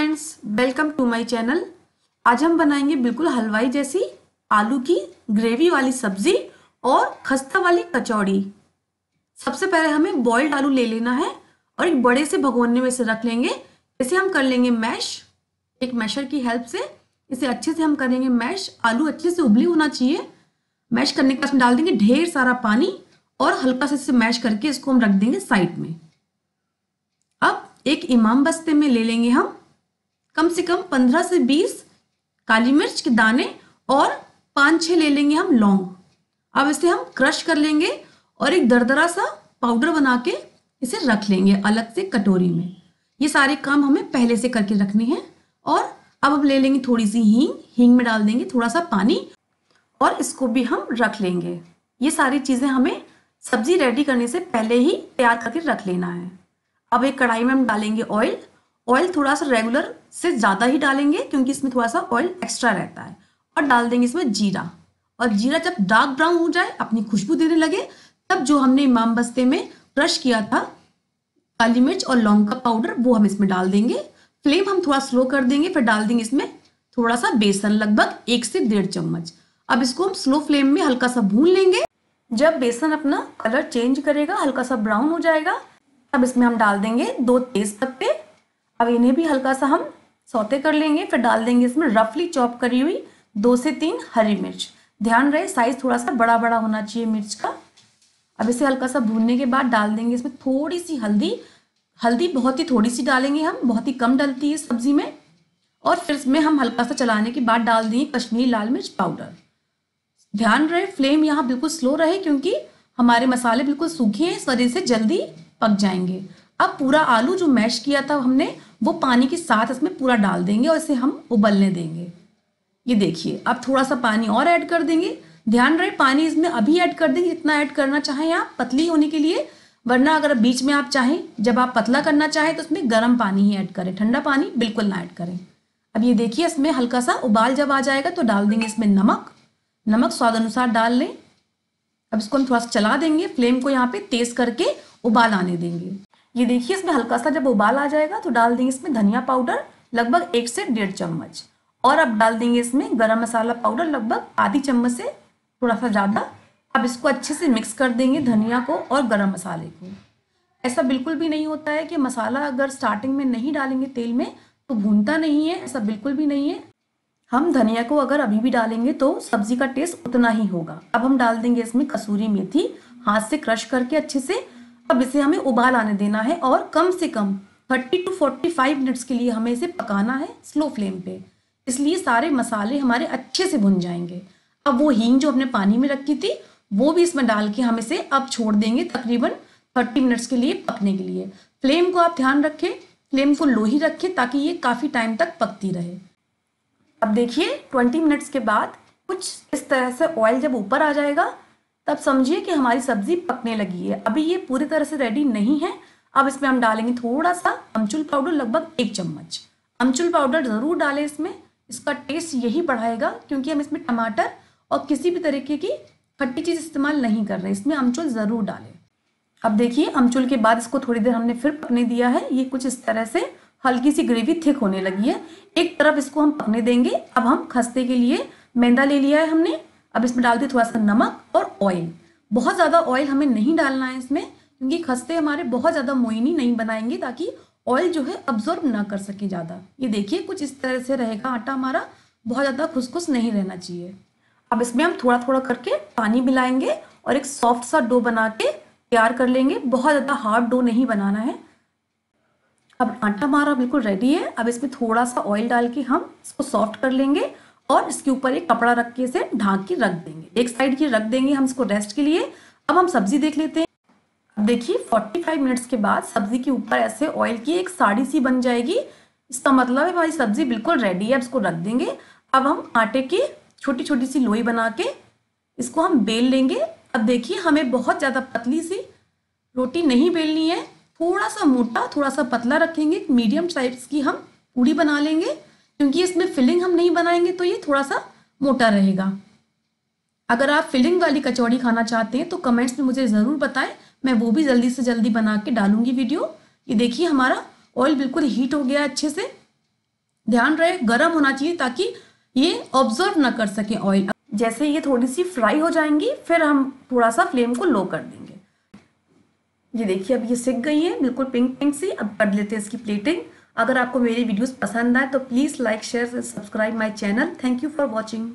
friends welcome to my channel आज हम बनाएंगे बिल्कुल हलवाई जैसी आलू की ग्रेवी वाली सब्जी और खस्ता वाली कचौड़ी सबसे पहले हमें बॉइल्ड आलू ले लेना है और एक बड़े से भगोने में से रख लेंगे इसे हम कर लेंगे मैश एक मैशर की हेल्प से इसे अच्छे से हम करेंगे मैश आलू अच्छे से उबले होना चाहिए मैश करने के बाद डाल देंगे ढेर सारा पानी और हल्का से इसे मैश करके इसको हम रख देंगे साइड में अब एक इमाम बस्ते में ले लेंगे हम कम से कम पंद्रह से बीस काली मिर्च के दाने और पाँच छः ले लेंगे हम लौंग अब इसे हम क्रश कर लेंगे और एक दरदरा सा पाउडर बना के इसे रख लेंगे अलग से कटोरी में ये सारे काम हमें पहले से करके रखने हैं और अब हम ले लेंगे थोड़ी सी हींग हींग में डाल देंगे थोड़ा सा पानी और इसको भी हम रख लेंगे ये सारी चीज़ें हमें सब्जी रेडी करने से पहले ही तैयार करके रख लेना है अब एक कढ़ाई में हम डालेंगे ऑयल ऑयल थोड़ा सा रेगुलर से ज़्यादा ही डालेंगे क्योंकि इसमें थोड़ा सा ऑयल एक्स्ट्रा रहता है और डाल देंगे इसमें जीरा और जीरा जब डार्क ब्राउन हो जाए अपनी खुशबू देने लगे तब जो हमने इमाम बस्ते में क्रश किया था काली मिर्च और लौंग का पाउडर वो हम इसमें डाल देंगे फ्लेम हम थोड़ा स्लो कर देंगे फिर डाल देंगे इसमें थोड़ा सा बेसन लगभग एक से डेढ़ चम्मच अब इसको हम स्लो फ्लेम में हल्का सा भून लेंगे जब बेसन अपना कलर चेंज करेगा हल्का सा ब्राउन हो जाएगा तब इसमें हम डाल देंगे दो तेज पत्ते अब इन्हें भी हल्का सा हम सौते कर लेंगे फिर डाल देंगे इसमें रफली चॉप करी हुई दो से तीन हरी मिर्च ध्यान रहे साइज थोड़ा सा बड़ा बड़ा होना चाहिए मिर्च का अब इसे हल्का सा भूनने के बाद डाल देंगे इसमें थोड़ी सी हल्दी हल्दी बहुत ही थोड़ी सी डालेंगे हम बहुत ही कम डलती है सब्जी में और फिर इसमें हम हल्का सा चलाने के बाद डाल देंगे कश्मीरी लाल मिर्च पाउडर ध्यान रहे फ्लेम यहाँ बिल्कुल स्लो रहे क्योंकि हमारे मसाले बिल्कुल सूखे हैं इस वजह से जल्दी पक जाएंगे अब पूरा आलू जो मैश किया था हमने वो पानी के साथ इसमें पूरा डाल देंगे और इसे हम उबलने देंगे ये देखिए अब थोड़ा सा पानी और ऐड कर देंगे ध्यान रहे पानी इसमें अभी ऐड कर देंगे जितना ऐड करना चाहें आप पतली होने के लिए वरना अगर बीच में आप चाहें जब आप पतला करना चाहें तो उसमें गर्म पानी ही ऐड करें ठंडा पानी बिल्कुल ना ऐड करें अब ये देखिए इसमें हल्का सा उबाल जब आ जाएगा तो डाल देंगे इसमें नमक नमक स्वाद अनुसार डाल लें अब इसको हम थोड़ा सा चला देंगे फ्लेम को यहाँ पे तेज़ करके उबाल आने देंगे ये देखिए इसमें हल्का सा जब उबाल आ जाएगा तो डाल देंगे इसमें धनिया पाउडर लगभग एक से डेढ़ चम्मच और अब डाल देंगे इसमें गरम मसाला पाउडर लगभग आधी चम्मच से थोड़ा सा ज़्यादा अब इसको अच्छे से मिक्स कर देंगे धनिया को और गरम मसाले को ऐसा बिल्कुल भी नहीं होता है कि मसाला अगर स्टार्टिंग में नहीं डालेंगे तेल में तो भूनता नहीं है ऐसा बिल्कुल भी नहीं है हम धनिया को अगर अभी भी डालेंगे तो सब्जी का टेस्ट उतना ही होगा अब हम डाल देंगे इसमें कसूरी मेथी हाथ से क्रश करके अच्छे से अब इसे हमें उबाल आने देना है और कम से कम 30 टू 45 मिनट्स के लिए हमें इसे पकाना है स्लो फ्लेम पे इसलिए सारे मसाले हमारे अच्छे से भुन जाएंगे अब वो हींग जो हमने पानी में रखी थी वो भी इसमें डाल के हम इसे अब छोड़ देंगे तकरीबन 30 मिनट्स के लिए पकने के लिए फ्लेम को आप ध्यान रखें फ्लेम को लो ही रखें ताकि ये काफ़ी टाइम तक पकती रहे अब देखिए 20 मिनट्स के बाद कुछ इस तरह से ऑयल जब ऊपर आ जाएगा तब समझिए कि हमारी सब्जी पकने लगी है अभी ये पूरी तरह से रेडी नहीं है अब इसमें हम डालेंगे थोड़ा सा अमचूल पाउडर लगभग एक चम्मच अमचूल पाउडर ज़रूर डालें इसमें इसका टेस्ट यही बढ़ाएगा क्योंकि हम इसमें टमाटर और किसी भी तरीके की खट्टी चीज़ इस्तेमाल नहीं कर रहे इसमें अमचूल ज़रूर डालें अब देखिए अमचूल के बाद इसको थोड़ी देर हमने फिर पकने दिया है ये कुछ इस तरह से हल्की सी ग्रेवी थिक होने लगी है एक तरफ इसको हम पकने देंगे अब हम खस्ते के लिए मैदा ले लिया है हमने अब इसमें डाल दिए थोड़ा सा नमक और ऑयल बहुत ज़्यादा ऑयल हमें नहीं डालना है इसमें क्योंकि खस्ते हमारे बहुत ज़्यादा मोइनी नहीं बनाएंगे ताकि ऑयल जो है अब्जॉर्ब ना कर सके ज़्यादा ये देखिए कुछ इस तरह से रहेगा आटा हमारा बहुत ज़्यादा खुसखुस नहीं रहना चाहिए अब इसमें हम थोड़ा थोड़ा करके पानी मिलाएंगे और एक सॉफ्ट सा डो बना के तैयार कर लेंगे बहुत ज़्यादा हार्ड डो नहीं बनाना है अब आटा हमारा बिल्कुल रेडी है अब इसमें थोड़ा सा ऑयल डाल के हम इसको सॉफ्ट कर लेंगे और इसके ऊपर एक कपड़ा रख के इसे ढांक के रख देंगे एक साइड की रख देंगे हम इसको रेस्ट के लिए अब हम सब्जी देख लेते हैं अब देखिए 45 मिनट्स के बाद सब्जी के ऊपर ऐसे ऑयल की एक साड़ी सी बन जाएगी इसका मतलब है हमारी सब्जी बिल्कुल रेडी है इसको रख देंगे अब हम आटे की छोटी छोटी सी लोई बना के इसको हम बेल लेंगे अब देखिए हमें बहुत ज़्यादा पतली सी रोटी नहीं बेलनी है थोड़ा सा मोटा थोड़ा सा पतला रखेंगे मीडियम साइज की हम पूड़ी बना लेंगे क्योंकि इसमें फिलिंग हम नहीं बनाएंगे तो ये थोड़ा सा मोटा रहेगा अगर आप फिलिंग वाली कचौड़ी खाना चाहते हैं तो कमेंट्स में मुझे ज़रूर बताएं मैं वो भी जल्दी से जल्दी बना के डालूंगी वीडियो ये देखिए हमारा ऑयल बिल्कुल हीट हो गया अच्छे से ध्यान रहे गर्म होना चाहिए ताकि ये ऑब्जर्व ना कर सके ऑयल जैसे ये थोड़ी सी फ्राई हो जाएंगी फिर हम थोड़ा सा फ्लेम को लो कर देंगे ये देखिए अब ये सिक गई है बिल्कुल पिंक पिंक सी अब कर लेते हैं इसकी प्लेटिंग अगर आपको मेरी वीडियोस पसंद आए तो please like share subscribe my channel thank you for watching